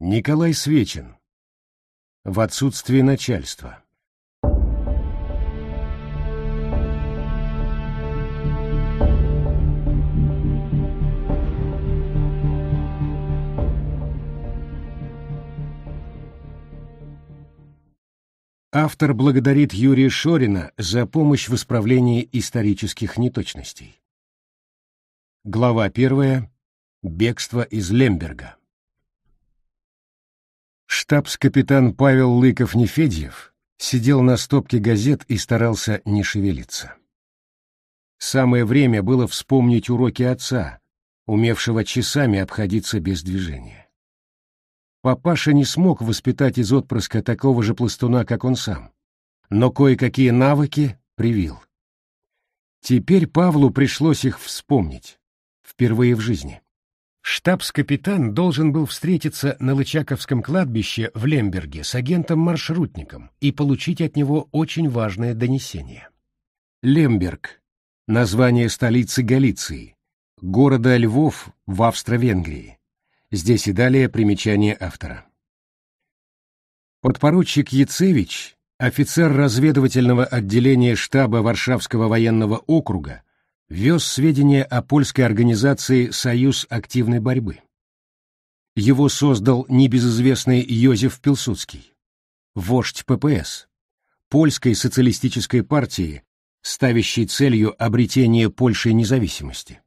Николай Свечин. В отсутствие начальства. Автор благодарит Юрия Шорина за помощь в исправлении исторических неточностей. Глава первая. Бегство из Лемберга. Штабс-капитан Павел Лыков-Нефедьев сидел на стопке газет и старался не шевелиться. Самое время было вспомнить уроки отца, умевшего часами обходиться без движения. Папаша не смог воспитать из отпрыска такого же пластуна, как он сам, но кое-какие навыки привил. Теперь Павлу пришлось их вспомнить. Впервые в жизни штабс-капитан должен был встретиться на Лычаковском кладбище в Лемберге с агентом-маршрутником и получить от него очень важное донесение. Лемберг — название столицы Галиции, города Львов в Австро-Венгрии. Здесь и далее примечание автора. Подпоручик Яцевич, офицер разведывательного отделения штаба Варшавского военного округа, вез сведения о польской организации «Союз активной борьбы». Его создал небезызвестный Йозеф Пилсудский, вождь ППС, польской социалистической партии, ставящей целью обретение Польши независимости.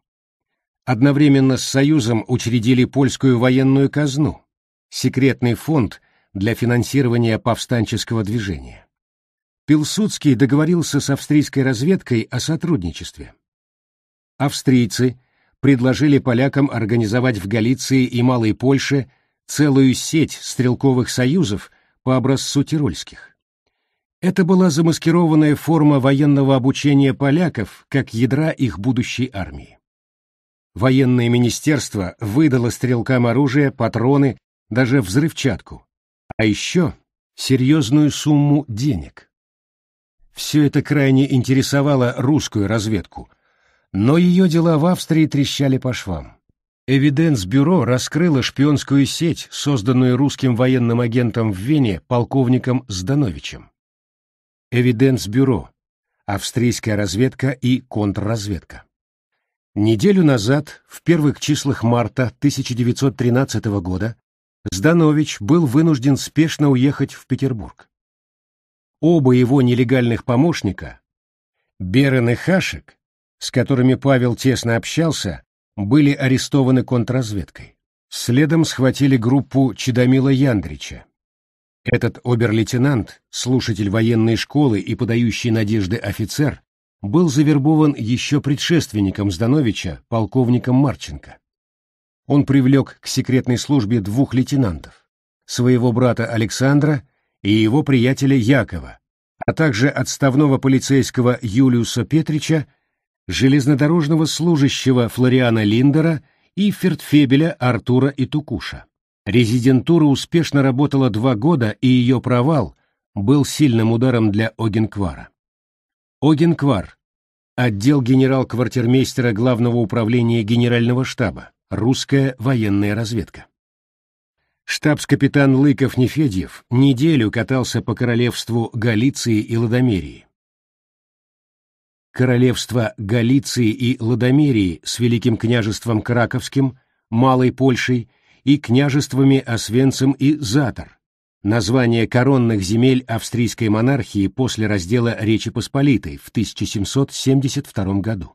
Одновременно с Союзом учредили польскую военную казну, секретный фонд для финансирования повстанческого движения. Пилсудский договорился с австрийской разведкой о сотрудничестве австрийцы предложили полякам организовать в Галиции и Малой Польше целую сеть стрелковых союзов по образцу тирольских. Это была замаскированная форма военного обучения поляков как ядра их будущей армии. Военное министерство выдало стрелкам оружие, патроны, даже взрывчатку, а еще серьезную сумму денег. Все это крайне интересовало русскую разведку – но ее дела в Австрии трещали по швам. Эвиденс-бюро раскрыло шпионскую сеть, созданную русским военным агентом в Вене полковником Здановичем. Эвиденс-бюро. Австрийская разведка и контрразведка. Неделю назад, в первых числах марта 1913 года, Зданович был вынужден спешно уехать в Петербург. Оба его нелегальных помощника, Берен и Хашек, с которыми Павел тесно общался, были арестованы контрразведкой. Следом схватили группу Чедомила Яндрича. Этот обер-лейтенант, слушатель военной школы и подающий надежды офицер, был завербован еще предшественником Здановича, полковником Марченко. Он привлек к секретной службе двух лейтенантов, своего брата Александра и его приятеля Якова, а также отставного полицейского Юлиуса Петрича железнодорожного служащего Флориана Линдера и фертфебеля Артура Итукуша. Резидентура успешно работала два года, и ее провал был сильным ударом для Огенквара. Огенквар – отдел генерал-квартирмейстера Главного управления Генерального штаба, русская военная разведка. Штабс-капитан Лыков-Нефедьев неделю катался по королевству Галиции и Ладомерии королевства Галиции и Ладомерии с Великим княжеством Краковским, Малой Польшей и княжествами Освенцим и Затор, название коронных земель австрийской монархии после раздела Речи Посполитой в 1772 году.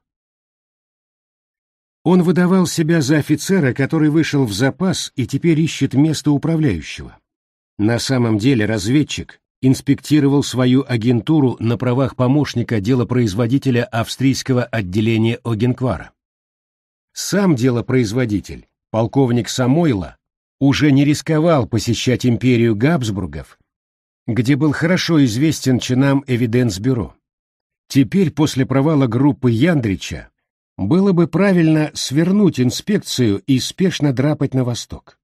Он выдавал себя за офицера, который вышел в запас и теперь ищет место управляющего. На самом деле разведчик, инспектировал свою агентуру на правах помощника делопроизводителя австрийского отделения Огенквара. Сам делопроизводитель, полковник Самойла уже не рисковал посещать империю Габсбургов, где был хорошо известен чинам Эвиденс-бюро. Теперь, после провала группы Яндрича, было бы правильно свернуть инспекцию и спешно драпать на восток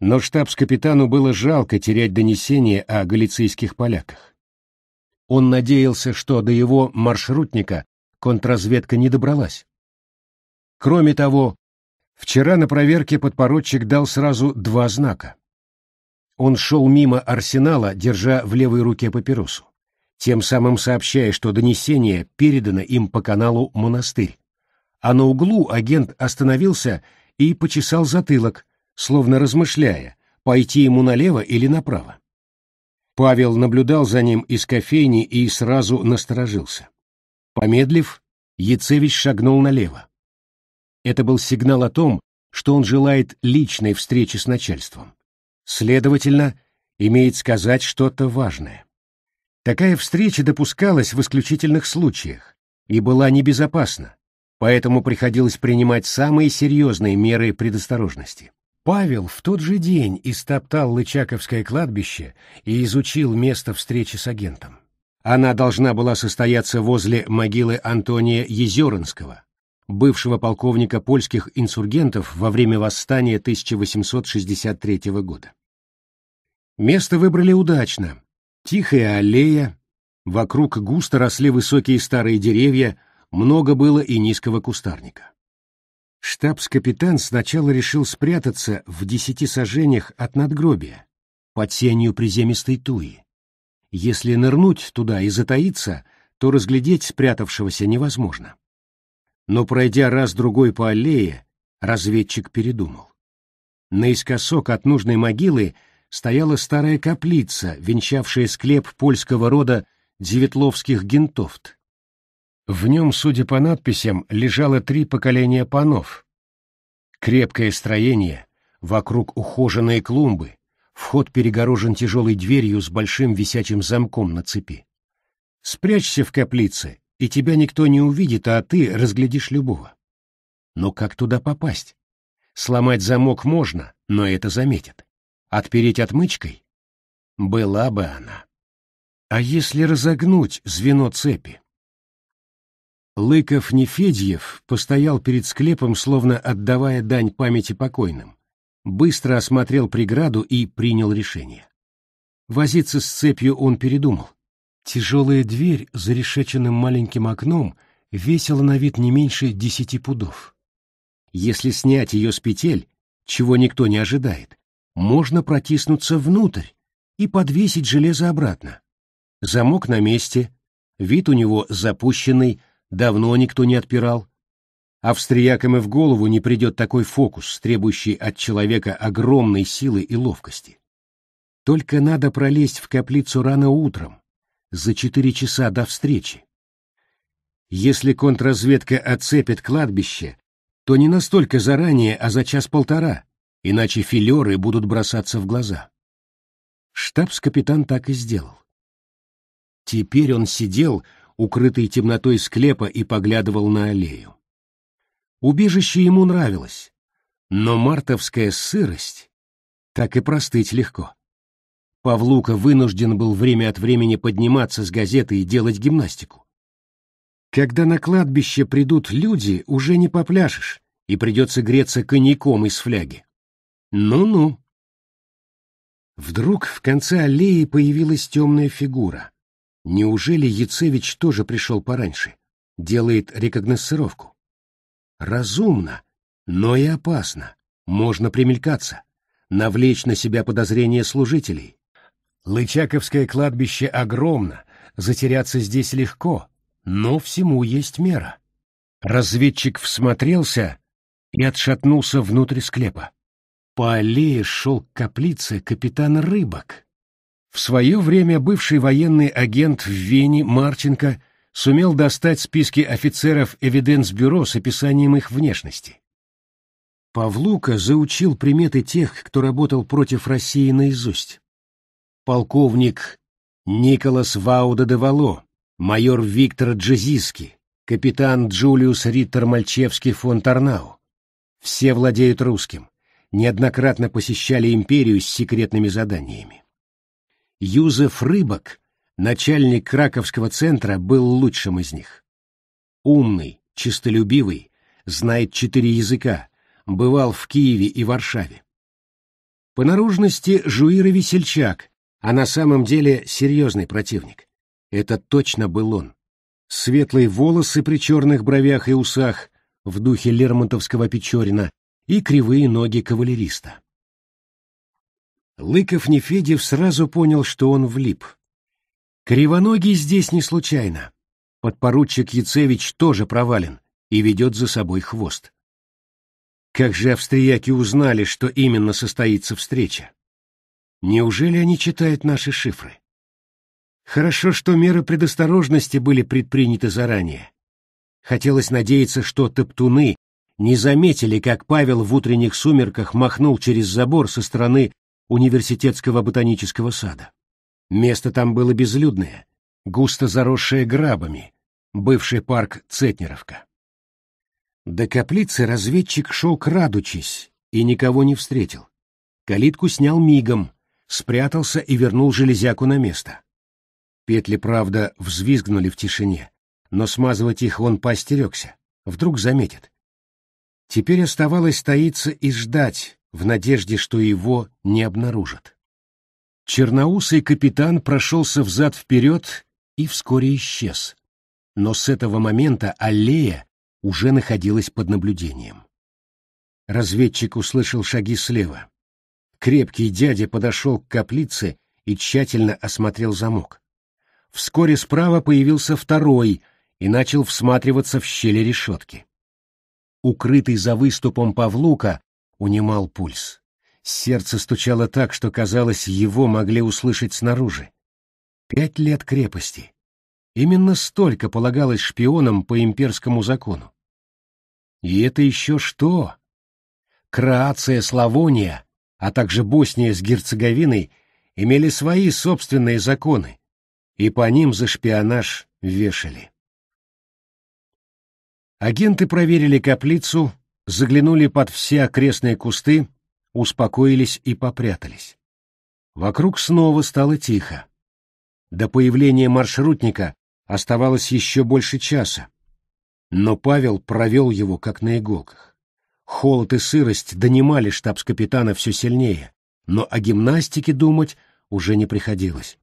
но штабс-капитану было жалко терять донесение о галицийских поляках. Он надеялся, что до его маршрутника контрразведка не добралась. Кроме того, вчера на проверке подпоручик дал сразу два знака. Он шел мимо арсенала, держа в левой руке папиросу, тем самым сообщая, что донесение передано им по каналу «Монастырь». А на углу агент остановился и почесал затылок, словно размышляя, пойти ему налево или направо. Павел наблюдал за ним из кофейни и сразу насторожился. Помедлив, Яцевич шагнул налево. Это был сигнал о том, что он желает личной встречи с начальством. Следовательно, имеет сказать что-то важное. Такая встреча допускалась в исключительных случаях и была небезопасна, поэтому приходилось принимать самые серьезные меры предосторожности. Павел в тот же день истоптал Лычаковское кладбище и изучил место встречи с агентом. Она должна была состояться возле могилы Антония Езеринского, бывшего полковника польских инсургентов во время восстания 1863 года. Место выбрали удачно. Тихая аллея, вокруг густо росли высокие старые деревья, много было и низкого кустарника. Штабс-капитан сначала решил спрятаться в десяти сажениях от надгробия, под сенью приземистой туи. Если нырнуть туда и затаиться, то разглядеть спрятавшегося невозможно. Но пройдя раз-другой по аллее, разведчик передумал. Наискосок от нужной могилы стояла старая каплица, венчавшая склеп польского рода Девятловских гентофт. В нем, судя по надписям, лежало три поколения панов. Крепкое строение, вокруг ухоженные клумбы, вход перегорожен тяжелой дверью с большим висячим замком на цепи. Спрячься в каплице, и тебя никто не увидит, а ты разглядишь любого. Но как туда попасть? Сломать замок можно, но это заметят. Отпереть отмычкой? Была бы она. А если разогнуть звено цепи? Лыков-Нефедьев постоял перед склепом, словно отдавая дань памяти покойным, быстро осмотрел преграду и принял решение. Возиться с цепью он передумал. Тяжелая дверь за решеченным маленьким окном весила на вид не меньше десяти пудов. Если снять ее с петель, чего никто не ожидает, можно протиснуться внутрь и подвесить железо обратно. Замок на месте, вид у него запущенный, давно никто не отпирал. Австриякам и в голову не придет такой фокус, требующий от человека огромной силы и ловкости. Только надо пролезть в каплицу рано утром, за четыре часа до встречи. Если контрразведка оцепит кладбище, то не настолько заранее, а за час-полтора, иначе филеры будут бросаться в глаза. Штабс-капитан так и сделал. Теперь он сидел, укрытый темнотой склепа, и поглядывал на аллею. Убежище ему нравилось, но мартовская сырость так и простыть легко. Павлука вынужден был время от времени подниматься с газеты и делать гимнастику. Когда на кладбище придут люди, уже не попляшешь, и придется греться коньяком из фляги. Ну-ну. Вдруг в конце аллеи появилась темная фигура. Неужели Яцевич тоже пришел пораньше? Делает рекогносцировку? Разумно, но и опасно. Можно примелькаться, навлечь на себя подозрения служителей. Лычаковское кладбище огромно, затеряться здесь легко, но всему есть мера. Разведчик всмотрелся и отшатнулся внутрь склепа. По аллее шел к каплице капитан Рыбак. В свое время бывший военный агент в Вене Марченко сумел достать списки офицеров Эвиденс-бюро с описанием их внешности. Павлука заучил приметы тех, кто работал против России наизусть. Полковник Николас Вауда де Вало, майор Виктор Джезиски, капитан Джулиус Риттер Мальчевский фон Тарнау. Все владеют русским, неоднократно посещали империю с секретными заданиями. Юзеф Рыбок, начальник Краковского центра, был лучшим из них. Умный, чистолюбивый, знает четыре языка, бывал в Киеве и Варшаве. По наружности Жуира Весельчак, а на самом деле серьезный противник. Это точно был он. Светлые волосы при черных бровях и усах, в духе Лермонтовского Печорина, и кривые ноги кавалериста. Лыков-Нефедев сразу понял, что он влип. Кривоногий здесь не случайно. Подпоручик Яцевич тоже провален и ведет за собой хвост. Как же австрияки узнали, что именно состоится встреча? Неужели они читают наши шифры? Хорошо, что меры предосторожности были предприняты заранее. Хотелось надеяться, что топтуны не заметили, как Павел в утренних сумерках махнул через забор со стороны университетского ботанического сада. Место там было безлюдное, густо заросшее грабами, бывший парк Цетнеровка. До каплицы разведчик шел крадучись и никого не встретил. Калитку снял мигом, спрятался и вернул железяку на место. Петли, правда, взвизгнули в тишине, но смазывать их он поостерегся, вдруг заметит. Теперь оставалось таиться и ждать, в надежде, что его не обнаружат. Черноусый капитан прошелся взад-вперед и вскоре исчез. Но с этого момента аллея уже находилась под наблюдением. Разведчик услышал шаги слева. Крепкий дядя подошел к каплице и тщательно осмотрел замок. Вскоре справа появился второй и начал всматриваться в щели решетки. Укрытый за выступом Павлука, унимал пульс. Сердце стучало так, что, казалось, его могли услышать снаружи. Пять лет крепости. Именно столько полагалось шпионам по имперскому закону. И это еще что? Крация, Славония, а также Босния с Герцеговиной имели свои собственные законы, и по ним за шпионаж вешали. Агенты проверили каплицу, заглянули под все окрестные кусты, успокоились и попрятались. Вокруг снова стало тихо. До появления маршрутника оставалось еще больше часа. Но Павел провел его как на иголках. Холод и сырость донимали штабс-капитана все сильнее, но о гимнастике думать уже не приходилось.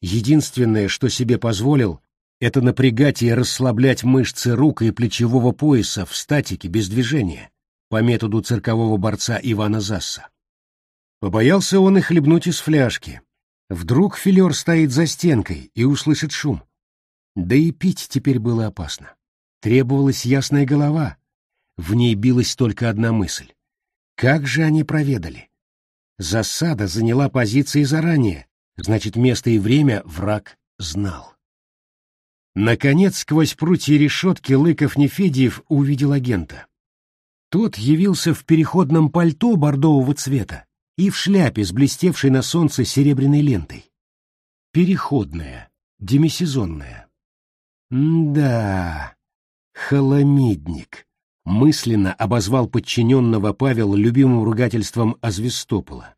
Единственное, что себе позволил, это напрягать и расслаблять мышцы рук и плечевого пояса в статике без движения, по методу циркового борца Ивана Засса. Побоялся он и хлебнуть из фляжки. Вдруг филер стоит за стенкой и услышит шум. Да и пить теперь было опасно. Требовалась ясная голова. В ней билась только одна мысль. Как же они проведали? Засада заняла позиции заранее, значит, место и время враг знал. Наконец, сквозь прутья решетки Лыков-Нефедиев увидел агента. Тот явился в переходном пальто бордового цвета и в шляпе с блестевшей на солнце серебряной лентой. Переходная, демисезонная. да, холомидник. мысленно обозвал подчиненного Павел любимым ругательством Азвестопола.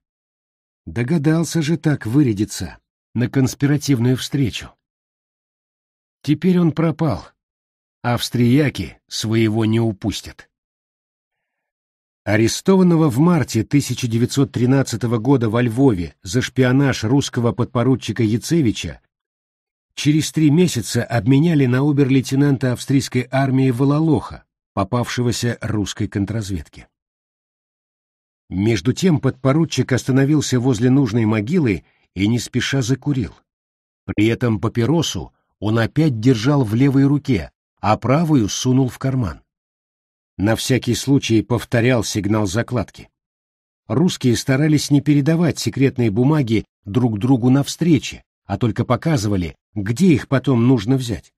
Догадался же так вырядиться на конспиративную встречу. Теперь он пропал. Австрияки своего не упустят. Арестованного в марте 1913 года во Львове за шпионаж русского подпоручика Яцевича через три месяца обменяли на обер-лейтенанта австрийской армии Вололоха, попавшегося русской контрразведке. Между тем подпоручик остановился возле нужной могилы и не спеша закурил. При этом папиросу он опять держал в левой руке, а правую сунул в карман. На всякий случай повторял сигнал закладки. Русские старались не передавать секретные бумаги друг другу на встрече, а только показывали, где их потом нужно взять.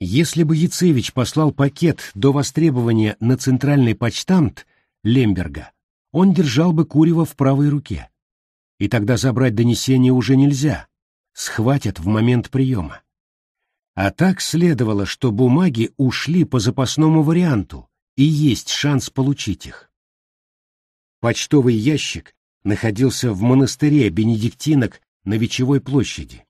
Если бы Яцевич послал пакет до востребования на центральный почтамт Лемберга, он держал бы Курева в правой руке. И тогда забрать донесение уже нельзя, схватят в момент приема. А так следовало, что бумаги ушли по запасному варианту, и есть шанс получить их. Почтовый ящик находился в монастыре бенедиктинок на Вечевой площади.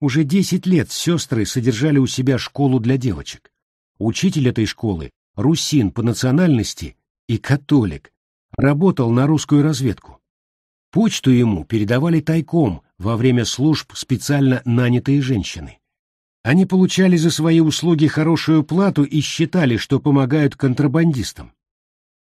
Уже десять лет сестры содержали у себя школу для девочек. Учитель этой школы, русин по национальности и католик, работал на русскую разведку. Почту ему передавали тайком во время служб специально нанятые женщины. Они получали за свои услуги хорошую плату и считали, что помогают контрабандистам.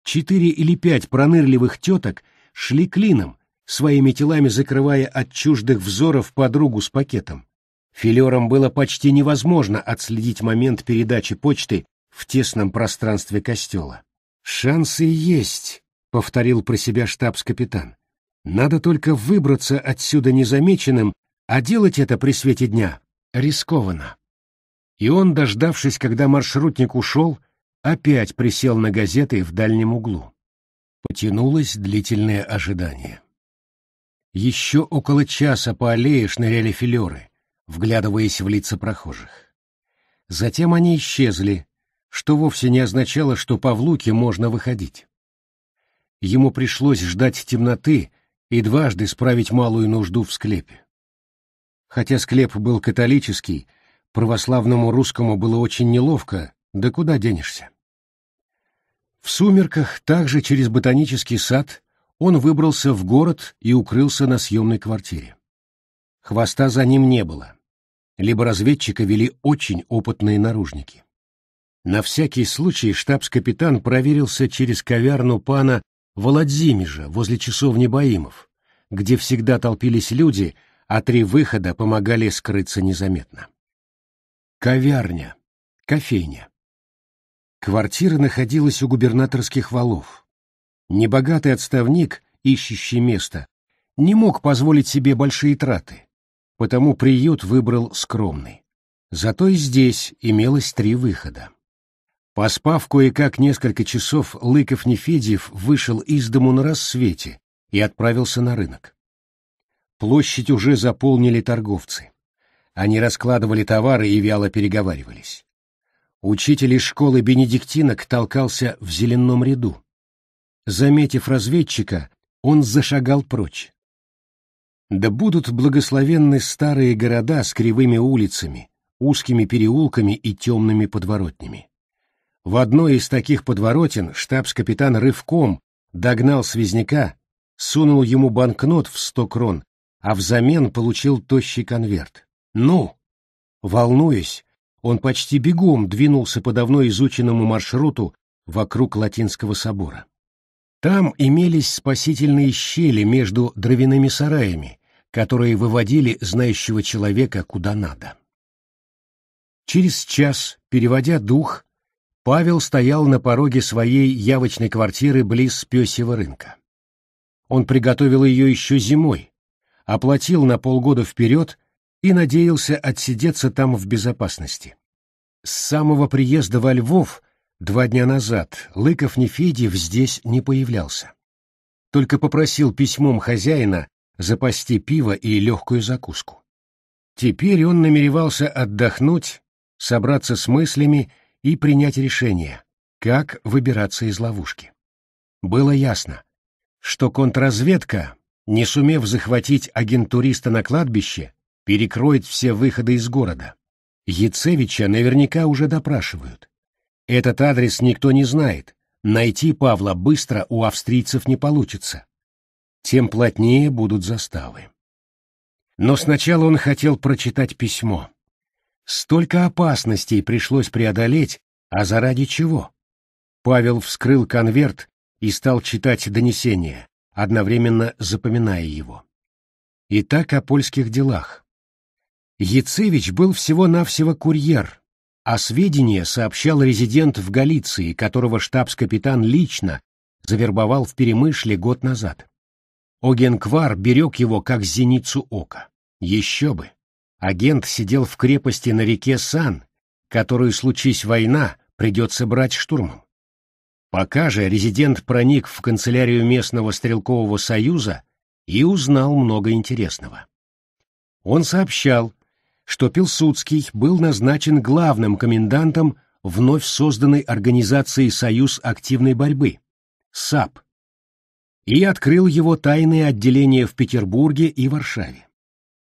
Четыре или пять пронырливых теток шли клином, своими телами закрывая от чуждых взоров подругу с пакетом. Филерам было почти невозможно отследить момент передачи почты в тесном пространстве костела. «Шансы есть», — повторил про себя штабс-капитан. «Надо только выбраться отсюда незамеченным, а делать это при свете дня рискованно. И он, дождавшись, когда маршрутник ушел, опять присел на газеты в дальнем углу. Потянулось длительное ожидание. Еще около часа по аллее шныряли филеры, вглядываясь в лица прохожих. Затем они исчезли, что вовсе не означало, что по Влуке можно выходить. Ему пришлось ждать темноты и дважды справить малую нужду в склепе. Хотя склеп был католический, православному русскому было очень неловко, да куда денешься. В сумерках, также через ботанический сад, он выбрался в город и укрылся на съемной квартире. Хвоста за ним не было. Либо разведчика вели очень опытные наружники. На всякий случай штабс-капитан проверился через ковярну пана Володзимежа возле часовни Боимов, где всегда толпились люди, а три выхода помогали скрыться незаметно. Ковярня. Кофейня. Квартира находилась у губернаторских валов. Небогатый отставник, ищущий место, не мог позволить себе большие траты, потому приют выбрал скромный. Зато и здесь имелось три выхода. Поспав кое-как несколько часов, Лыков-Нефедьев вышел из дому на рассвете и отправился на рынок. Площадь уже заполнили торговцы. Они раскладывали товары и вяло переговаривались. Учитель из школы бенедиктинок толкался в зеленом ряду. Заметив разведчика, он зашагал прочь. Да будут благословенны старые города с кривыми улицами, узкими переулками и темными подворотнями. В одной из таких подворотен штабс-капитан рывком догнал связняка, сунул ему банкнот в сто крон а взамен получил тощий конверт. «Ну!» Волнуясь, он почти бегом двинулся по давно изученному маршруту вокруг Латинского собора. Там имелись спасительные щели между дровяными сараями, которые выводили знающего человека куда надо. Через час, переводя дух, Павел стоял на пороге своей явочной квартиры близ Пёсьего рынка. Он приготовил ее еще зимой, оплатил на полгода вперед и надеялся отсидеться там в безопасности. С самого приезда во Львов два дня назад Лыков Нефедьев здесь не появлялся. Только попросил письмом хозяина запасти пиво и легкую закуску. Теперь он намеревался отдохнуть, собраться с мыслями и принять решение, как выбираться из ловушки. Было ясно, что контрразведка не сумев захватить агентуриста на кладбище, перекроет все выходы из города. Яцевича наверняка уже допрашивают. Этот адрес никто не знает. Найти Павла быстро у австрийцев не получится. Тем плотнее будут заставы. Но сначала он хотел прочитать письмо. Столько опасностей пришлось преодолеть, а заради чего? Павел вскрыл конверт и стал читать донесение одновременно запоминая его. Итак, о польских делах. Яцевич был всего-навсего курьер, а сведения сообщал резидент в Галиции, которого штабс-капитан лично завербовал в Перемышле год назад. Огенквар берег его как зеницу ока. Еще бы! Агент сидел в крепости на реке Сан, которую, случись война, придется брать штурмом. Пока же резидент проник в канцелярию местного стрелкового союза и узнал много интересного. Он сообщал, что Пилсудский был назначен главным комендантом вновь созданной организации «Союз активной борьбы» — САП, и открыл его тайные отделения в Петербурге и Варшаве.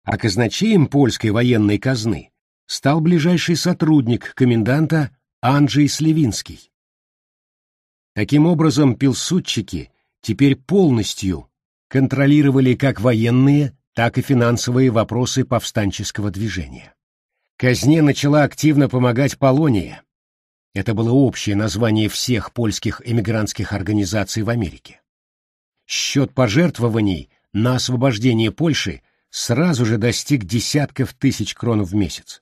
А казначеем польской военной казны стал ближайший сотрудник коменданта Анджей Сливинский. Таким образом, пилсудчики теперь полностью контролировали как военные, так и финансовые вопросы повстанческого движения. Казне начала активно помогать Полония. Это было общее название всех польских эмигрантских организаций в Америке. Счет пожертвований на освобождение Польши сразу же достиг десятков тысяч крон в месяц.